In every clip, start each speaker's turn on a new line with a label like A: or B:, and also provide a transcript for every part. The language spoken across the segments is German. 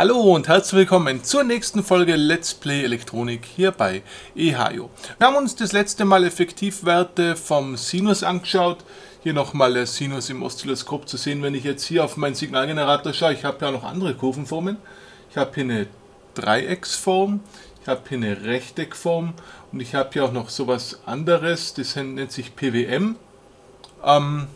A: Hallo und herzlich willkommen zur nächsten Folge Let's Play Elektronik hier bei EHIO. Wir haben uns das letzte Mal Effektivwerte vom Sinus angeschaut. Hier nochmal der Sinus im Oszilloskop zu sehen, wenn ich jetzt hier auf meinen Signalgenerator schaue. Ich habe ja noch andere Kurvenformen. Ich habe hier eine Dreiecksform, ich habe hier eine Rechteckform und ich habe hier auch noch sowas anderes, das nennt sich PWM. Ähm,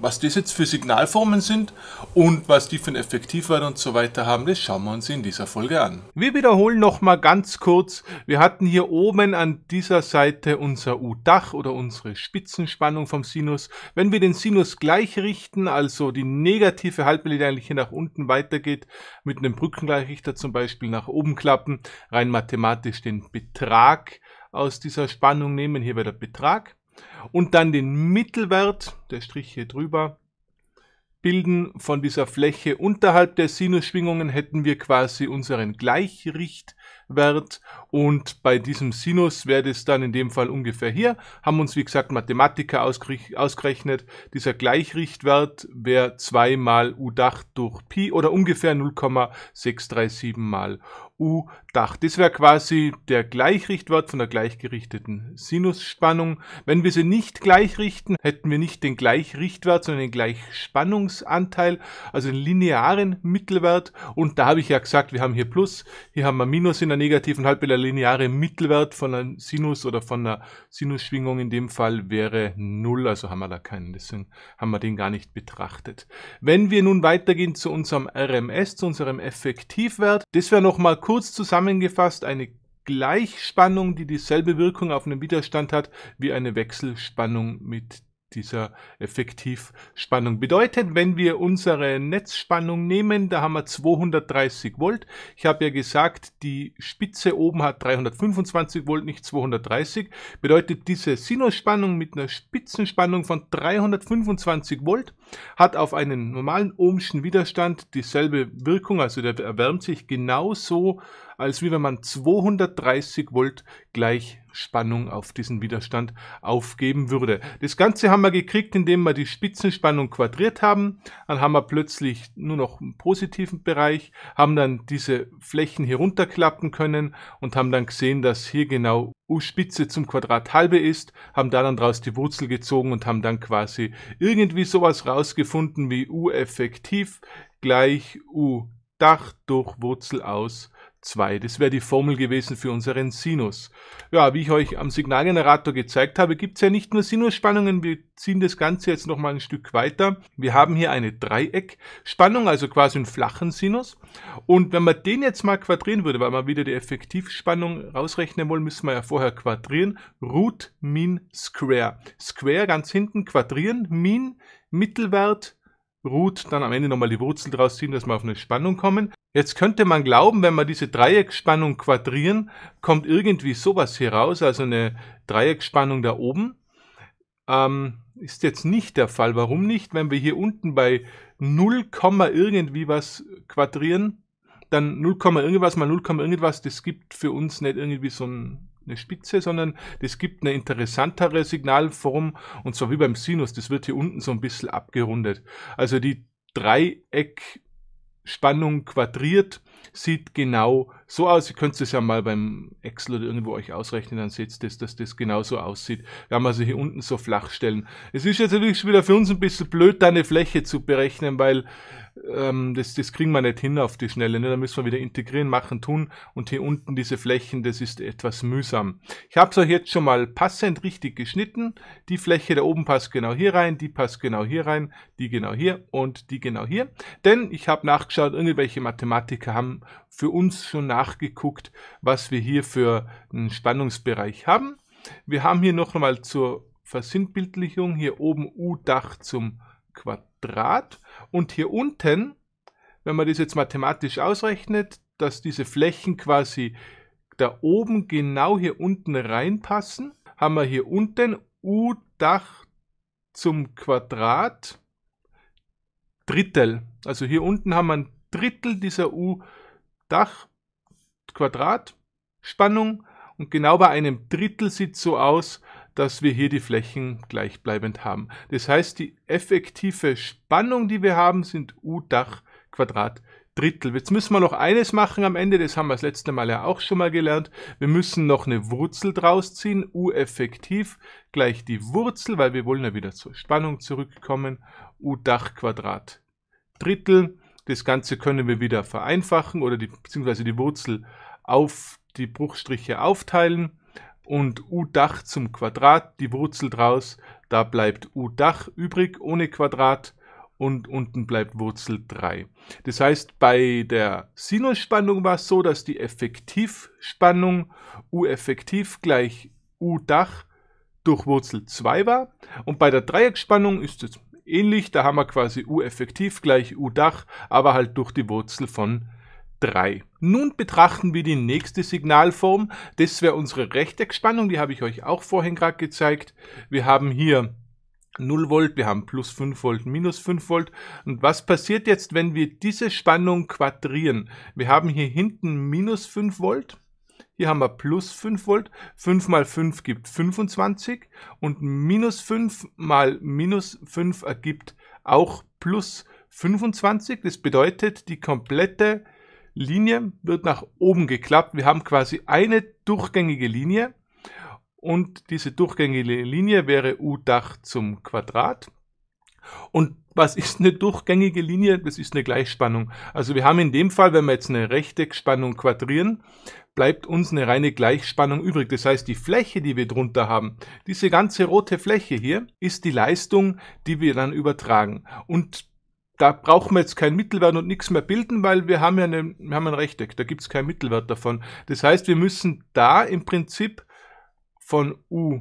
A: was das jetzt für Signalformen sind und was die für einen Effektivwert und so weiter haben, das schauen wir uns in dieser Folge an. Wir wiederholen nochmal ganz kurz, wir hatten hier oben an dieser Seite unser U-Dach oder unsere Spitzenspannung vom Sinus. Wenn wir den Sinus gleich richten, also die negative Halbwelle die eigentlich hier nach unten weitergeht, mit einem Brückengleichrichter zum Beispiel nach oben klappen, rein mathematisch den Betrag aus dieser Spannung nehmen, hier wäre der Betrag und dann den Mittelwert, der Strich hier drüber, bilden von dieser Fläche unterhalb der Sinusschwingungen hätten wir quasi unseren Gleichricht, Wert und bei diesem Sinus wäre es dann in dem Fall ungefähr hier. Haben uns, wie gesagt, Mathematiker ausgerechnet. Dieser Gleichrichtwert wäre 2 mal U-Dach durch Pi oder ungefähr 0,637 mal U-Dach. Das wäre quasi der Gleichrichtwert von der gleichgerichteten Sinusspannung. Wenn wir sie nicht gleichrichten, hätten wir nicht den Gleichrichtwert, sondern den Gleichspannungsanteil, also den linearen Mittelwert. Und da habe ich ja gesagt, wir haben hier Plus, hier haben wir Minus in der negativen Halbbilder lineare Mittelwert von einem Sinus oder von einer Sinusschwingung in dem Fall wäre 0, also haben wir da keinen, deswegen haben wir den gar nicht betrachtet. Wenn wir nun weitergehen zu unserem RMS, zu unserem Effektivwert, das wäre nochmal kurz zusammengefasst eine Gleichspannung, die dieselbe Wirkung auf einen Widerstand hat wie eine Wechselspannung mit dieser Effektivspannung bedeutet. Wenn wir unsere Netzspannung nehmen, da haben wir 230 Volt. Ich habe ja gesagt, die Spitze oben hat 325 Volt, nicht 230. Bedeutet diese Sinusspannung mit einer Spitzenspannung von 325 Volt hat auf einen normalen ohmschen Widerstand dieselbe Wirkung, also der erwärmt sich genauso, als wie wenn man 230 Volt gleich Spannung auf diesen Widerstand aufgeben würde. Das Ganze haben wir gekriegt, indem wir die Spitzenspannung quadriert haben. Dann haben wir plötzlich nur noch einen positiven Bereich, haben dann diese Flächen hier runterklappen können und haben dann gesehen, dass hier genau U-Spitze zum Quadrat halbe ist, haben da dann draus die Wurzel gezogen und haben dann quasi irgendwie sowas rausgefunden wie U-effektiv gleich U-Dach durch Wurzel aus 2. Das wäre die Formel gewesen für unseren Sinus. Ja, wie ich euch am Signalgenerator gezeigt habe, gibt es ja nicht nur Sinusspannungen. Wir ziehen das Ganze jetzt nochmal ein Stück weiter. Wir haben hier eine Dreieckspannung, also quasi einen flachen Sinus. Und wenn man den jetzt mal quadrieren würde, weil wir wieder die Effektivspannung rausrechnen wollen, müssen wir ja vorher quadrieren. Root min square. Square ganz hinten quadrieren, min Mittelwert, Root, dann am Ende nochmal die Wurzel draus ziehen, dass wir auf eine Spannung kommen. Jetzt könnte man glauben, wenn man diese Dreieckspannung quadrieren, kommt irgendwie sowas hier raus, also eine Dreieckspannung da oben. Ähm, ist jetzt nicht der Fall. Warum nicht? Wenn wir hier unten bei 0, irgendwie was quadrieren, dann 0, irgendwas mal 0, irgendwas, das gibt für uns nicht irgendwie so ein eine Spitze, sondern das gibt eine interessantere Signalform und zwar wie beim Sinus, das wird hier unten so ein bisschen abgerundet. Also die Dreieck Spannung quadriert sieht genau so aus. Ihr könnt es ja mal beim Excel oder irgendwo euch ausrechnen, dann seht ihr das, dass das genauso aussieht. Wir haben also hier unten so Flachstellen. Es ist jetzt natürlich wieder für uns ein bisschen blöd, da eine Fläche zu berechnen, weil ähm, das, das kriegen wir nicht hin auf die Schnelle. Ne? Da müssen wir wieder integrieren, machen, tun. Und hier unten diese Flächen, das ist etwas mühsam. Ich habe es euch jetzt schon mal passend richtig geschnitten. Die Fläche da oben passt genau hier rein, die passt genau hier rein, die genau hier und die genau hier. Denn ich habe nachgeschaut, irgendwelche Mathematiker haben für uns schon nachgeguckt, was wir hier für einen Spannungsbereich haben. Wir haben hier noch mal zur Versinnbildlichung hier oben U-Dach zum Quadrat und hier unten, wenn man das jetzt mathematisch ausrechnet, dass diese Flächen quasi da oben genau hier unten reinpassen, haben wir hier unten U-Dach zum Quadrat Drittel. Also hier unten haben wir ein Drittel dieser U-Dach Dach, Quadrat, Spannung und genau bei einem Drittel sieht so aus, dass wir hier die Flächen gleichbleibend haben. Das heißt, die effektive Spannung, die wir haben, sind U-Dach Quadrat Drittel. Jetzt müssen wir noch eines machen am Ende, das haben wir das letzte Mal ja auch schon mal gelernt. Wir müssen noch eine Wurzel draus ziehen, U effektiv gleich die Wurzel, weil wir wollen ja wieder zur Spannung zurückkommen, U Dach Quadrat Drittel das Ganze können wir wieder vereinfachen oder die, beziehungsweise die Wurzel auf die Bruchstriche aufteilen und U-Dach zum Quadrat, die Wurzel draus, da bleibt U-Dach übrig ohne Quadrat und unten bleibt Wurzel 3. Das heißt, bei der Sinusspannung war es so, dass die Effektivspannung U-Effektiv gleich U-Dach durch Wurzel 2 war und bei der Dreieckspannung ist es ähnlich. Da haben wir quasi U-Effektiv gleich U-Dach, aber halt durch die Wurzel von 3. Nun betrachten wir die nächste Signalform. Das wäre unsere Rechteckspannung, die habe ich euch auch vorhin gerade gezeigt. Wir haben hier 0 Volt, wir haben plus 5 Volt, minus 5 Volt. Und was passiert jetzt, wenn wir diese Spannung quadrieren? Wir haben hier hinten minus 5 Volt hier haben wir plus 5 Volt. 5 mal 5 gibt 25 und minus 5 mal minus 5 ergibt auch plus 25. Das bedeutet, die komplette Linie wird nach oben geklappt. Wir haben quasi eine durchgängige Linie und diese durchgängige Linie wäre U-Dach zum Quadrat. Und was ist eine durchgängige Linie? Das ist eine Gleichspannung. Also wir haben in dem Fall, wenn wir jetzt eine Rechteckspannung quadrieren, bleibt uns eine reine Gleichspannung übrig. Das heißt, die Fläche, die wir drunter haben, diese ganze rote Fläche hier, ist die Leistung, die wir dann übertragen. Und da brauchen wir jetzt keinen Mittelwert und nichts mehr bilden, weil wir haben ja eine, wir haben ein Rechteck, da gibt es keinen Mittelwert davon. Das heißt, wir müssen da im Prinzip von U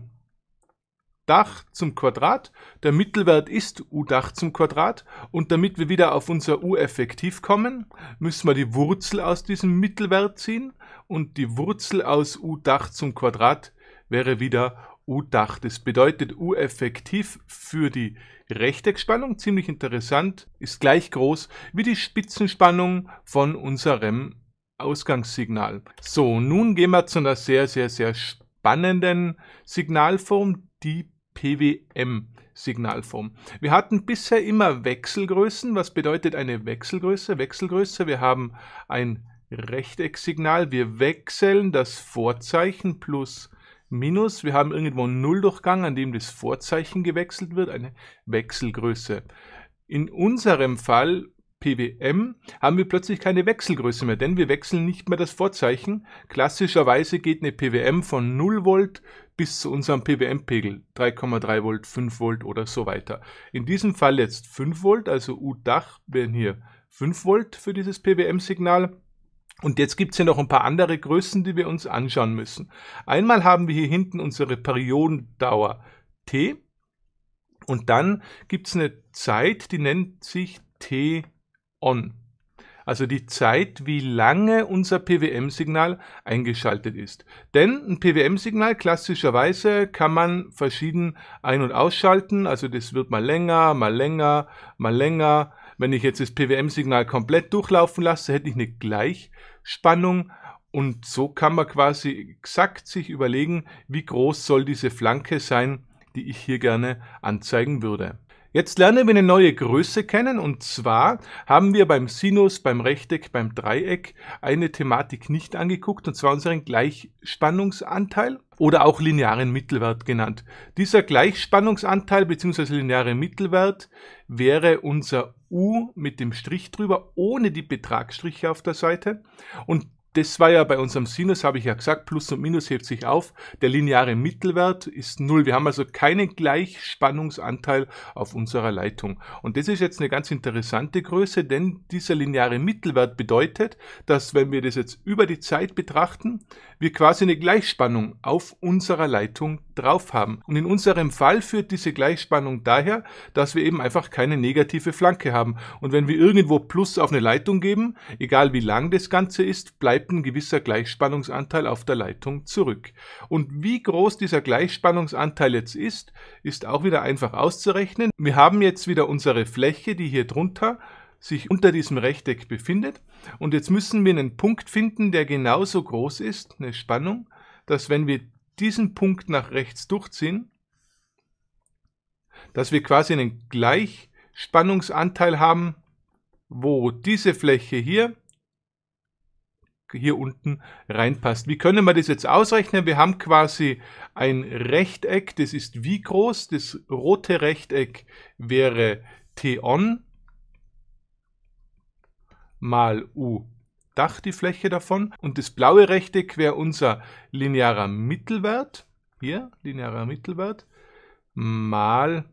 A: Dach zum Quadrat, der Mittelwert ist U-Dach zum Quadrat und damit wir wieder auf unser U-Effektiv kommen, müssen wir die Wurzel aus diesem Mittelwert ziehen und die Wurzel aus U-Dach zum Quadrat wäre wieder U-Dach. Das bedeutet U-Effektiv für die Rechteckspannung, ziemlich interessant, ist gleich groß wie die Spitzenspannung von unserem Ausgangssignal. So, nun gehen wir zu einer sehr, sehr, sehr spannenden Signalform, die PWM-Signalform. Wir hatten bisher immer Wechselgrößen. Was bedeutet eine Wechselgröße? Wechselgröße, wir haben ein Rechtecksignal. Wir wechseln das Vorzeichen plus Minus. Wir haben irgendwo einen Nulldurchgang, an dem das Vorzeichen gewechselt wird, eine Wechselgröße. In unserem Fall PWM haben wir plötzlich keine Wechselgröße mehr, denn wir wechseln nicht mehr das Vorzeichen. Klassischerweise geht eine PWM von 0 Volt bis zu unserem PWM-Pegel 3,3 Volt, 5 Volt oder so weiter. In diesem Fall jetzt 5 Volt, also U-Dach wären hier 5 Volt für dieses PWM-Signal. Und jetzt gibt es hier noch ein paar andere Größen, die wir uns anschauen müssen. Einmal haben wir hier hinten unsere Periodendauer T und dann gibt es eine Zeit, die nennt sich T on. Also die Zeit, wie lange unser PWM-Signal eingeschaltet ist. Denn ein PWM-Signal klassischerweise kann man verschieden ein- und ausschalten. Also das wird mal länger, mal länger, mal länger. Wenn ich jetzt das PWM-Signal komplett durchlaufen lasse, hätte ich eine Gleichspannung. Und so kann man quasi exakt sich überlegen, wie groß soll diese Flanke sein, die ich hier gerne anzeigen würde. Jetzt lernen wir eine neue Größe kennen und zwar haben wir beim Sinus, beim Rechteck, beim Dreieck eine Thematik nicht angeguckt und zwar unseren Gleichspannungsanteil oder auch linearen Mittelwert genannt. Dieser Gleichspannungsanteil bzw. lineare Mittelwert wäre unser U mit dem Strich drüber ohne die Betragsstriche auf der Seite und das war ja bei unserem Sinus, habe ich ja gesagt, Plus und Minus hebt sich auf. Der lineare Mittelwert ist null. Wir haben also keinen Gleichspannungsanteil auf unserer Leitung. Und das ist jetzt eine ganz interessante Größe, denn dieser lineare Mittelwert bedeutet, dass wenn wir das jetzt über die Zeit betrachten, wir quasi eine Gleichspannung auf unserer Leitung drauf haben. Und in unserem Fall führt diese Gleichspannung daher, dass wir eben einfach keine negative Flanke haben. Und wenn wir irgendwo Plus auf eine Leitung geben, egal wie lang das Ganze ist, bleibt ein gewisser Gleichspannungsanteil auf der Leitung zurück. Und wie groß dieser Gleichspannungsanteil jetzt ist, ist auch wieder einfach auszurechnen. Wir haben jetzt wieder unsere Fläche, die hier drunter sich unter diesem Rechteck befindet. Und jetzt müssen wir einen Punkt finden, der genauso groß ist, eine Spannung, dass wenn wir diesen Punkt nach rechts durchziehen, dass wir quasi einen Gleichspannungsanteil haben, wo diese Fläche hier, hier unten reinpasst. Wie können wir das jetzt ausrechnen? Wir haben quasi ein Rechteck, das ist wie groß? Das rote Rechteck wäre t on mal u Dach die Fläche davon und das blaue Rechteck wäre unser linearer Mittelwert, hier linearer Mittelwert, mal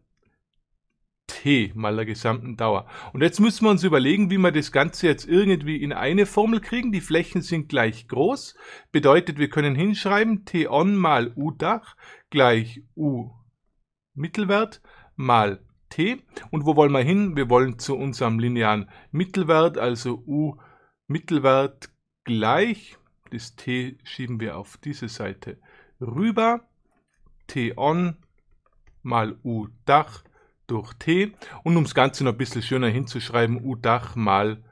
A: t, mal der gesamten Dauer. Und jetzt müssen wir uns überlegen, wie wir das Ganze jetzt irgendwie in eine Formel kriegen. Die Flächen sind gleich groß, bedeutet wir können hinschreiben t on mal u Dach gleich u Mittelwert mal t. Und wo wollen wir hin? Wir wollen zu unserem linearen Mittelwert, also u Mittelwert gleich. Das t schieben wir auf diese Seite rüber. t on mal u Dach durch t. Und um das Ganze noch ein bisschen schöner hinzuschreiben, u Dach mal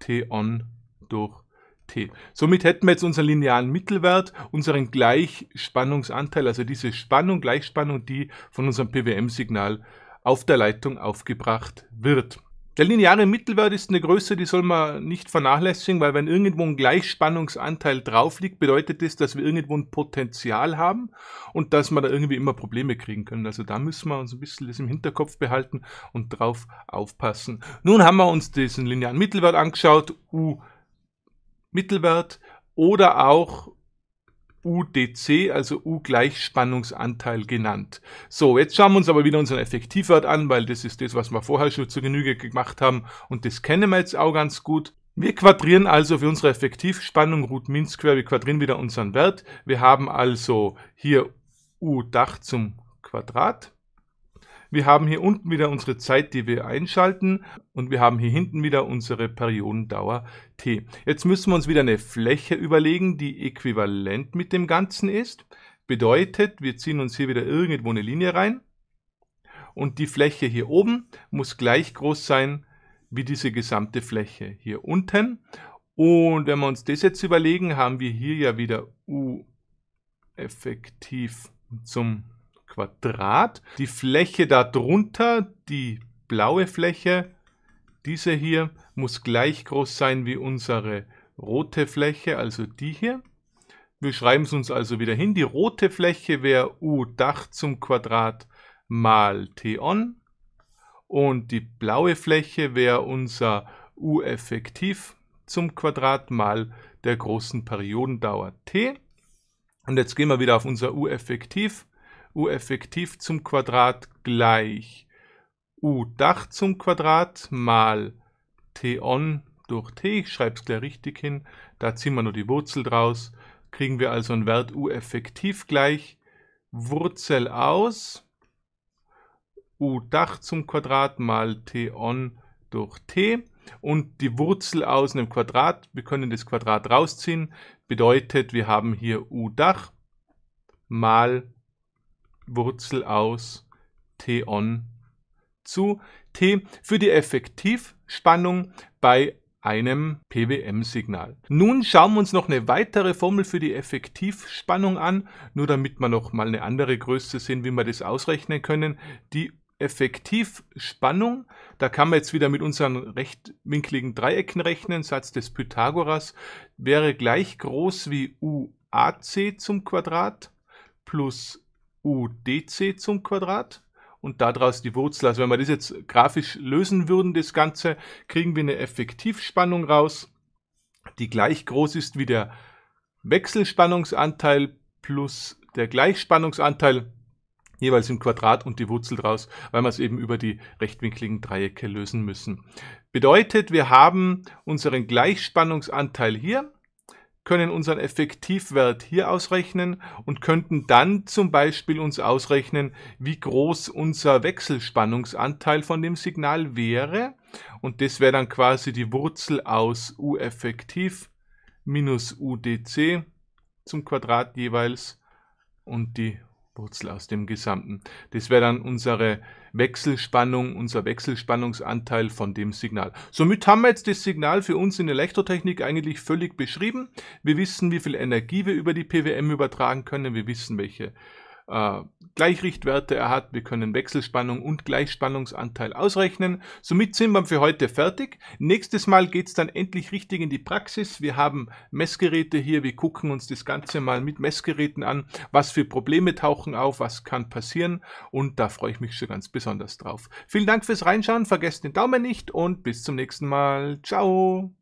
A: t on durch t. Somit hätten wir jetzt unseren linearen Mittelwert, unseren Gleichspannungsanteil, also diese Spannung, Gleichspannung, die von unserem PWM-Signal auf der Leitung aufgebracht wird. Der lineare Mittelwert ist eine Größe, die soll man nicht vernachlässigen, weil wenn irgendwo ein Gleichspannungsanteil drauf liegt, bedeutet das, dass wir irgendwo ein Potenzial haben und dass wir da irgendwie immer Probleme kriegen können. Also da müssen wir uns ein bisschen das im Hinterkopf behalten und drauf aufpassen. Nun haben wir uns diesen linearen Mittelwert angeschaut, U Mittelwert oder auch UDC, also U-Gleichspannungsanteil genannt. So, jetzt schauen wir uns aber wieder unseren Effektivwert an, weil das ist das, was wir vorher schon zur Genüge gemacht haben und das kennen wir jetzt auch ganz gut. Wir quadrieren also für unsere Effektivspannung root min square, wir quadrieren wieder unseren Wert. Wir haben also hier U Dach zum Quadrat wir haben hier unten wieder unsere Zeit, die wir einschalten und wir haben hier hinten wieder unsere Periodendauer t. Jetzt müssen wir uns wieder eine Fläche überlegen, die äquivalent mit dem Ganzen ist. Bedeutet, wir ziehen uns hier wieder irgendwo eine Linie rein und die Fläche hier oben muss gleich groß sein wie diese gesamte Fläche hier unten. Und wenn wir uns das jetzt überlegen, haben wir hier ja wieder U effektiv zum Quadrat. Die Fläche darunter, die blaue Fläche, diese hier, muss gleich groß sein wie unsere rote Fläche, also die hier. Wir schreiben es uns also wieder hin. Die rote Fläche wäre U Dach zum Quadrat mal T on. Und die blaue Fläche wäre unser U effektiv zum Quadrat mal der großen Periodendauer T. Und jetzt gehen wir wieder auf unser U effektiv u effektiv zum Quadrat gleich u Dach zum Quadrat mal t on durch t, ich schreibe es gleich richtig hin, da ziehen wir nur die Wurzel draus, kriegen wir also einen Wert u effektiv gleich Wurzel aus u Dach zum Quadrat mal t on durch t und die Wurzel aus einem Quadrat, wir können das Quadrat rausziehen, bedeutet, wir haben hier u Dach mal t Wurzel aus T on zu T für die Effektivspannung bei einem PWM-Signal. Nun schauen wir uns noch eine weitere Formel für die Effektivspannung an, nur damit wir noch mal eine andere Größe sehen, wie wir das ausrechnen können. Die Effektivspannung, da kann man jetzt wieder mit unseren rechtwinkligen Dreiecken rechnen, Satz des Pythagoras, wäre gleich groß wie UAC zum Quadrat plus udc zum Quadrat und daraus die Wurzel. Also wenn wir das jetzt grafisch lösen würden, das Ganze, kriegen wir eine Effektivspannung raus, die gleich groß ist wie der Wechselspannungsanteil plus der Gleichspannungsanteil jeweils im Quadrat und die Wurzel draus, weil wir es eben über die rechtwinkligen Dreiecke lösen müssen. Bedeutet, wir haben unseren Gleichspannungsanteil hier können unseren Effektivwert hier ausrechnen und könnten dann zum Beispiel uns ausrechnen, wie groß unser Wechselspannungsanteil von dem Signal wäre. Und das wäre dann quasi die Wurzel aus U effektiv minus UDC zum Quadrat jeweils und die Wurzel aus dem Gesamten. Das wäre dann unsere Wechselspannung, unser Wechselspannungsanteil von dem Signal. Somit haben wir jetzt das Signal für uns in Elektrotechnik eigentlich völlig beschrieben. Wir wissen, wie viel Energie wir über die PWM übertragen können. Wir wissen, welche äh, Gleichrichtwerte er hat. Wir können Wechselspannung und Gleichspannungsanteil ausrechnen. Somit sind wir für heute fertig. Nächstes Mal geht es dann endlich richtig in die Praxis. Wir haben Messgeräte hier. Wir gucken uns das Ganze mal mit Messgeräten an. Was für Probleme tauchen auf? Was kann passieren? Und da freue ich mich schon ganz besonders drauf. Vielen Dank fürs Reinschauen. Vergesst den Daumen nicht und bis zum nächsten Mal. Ciao.